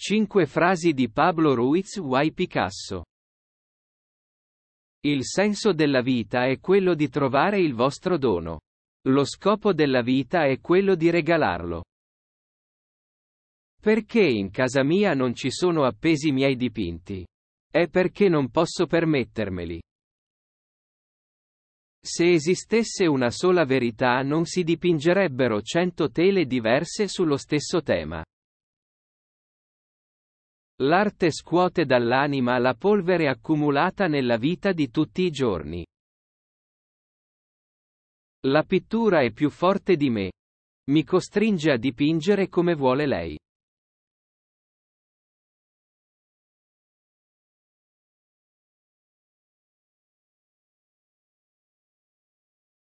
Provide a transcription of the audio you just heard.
5 frasi di Pablo Ruiz Y Picasso. Il senso della vita è quello di trovare il vostro dono. Lo scopo della vita è quello di regalarlo. Perché in casa mia non ci sono appesi i miei dipinti? È perché non posso permettermeli. Se esistesse una sola verità non si dipingerebbero cento tele diverse sullo stesso tema. L'arte scuote dall'anima la polvere accumulata nella vita di tutti i giorni. La pittura è più forte di me. Mi costringe a dipingere come vuole lei.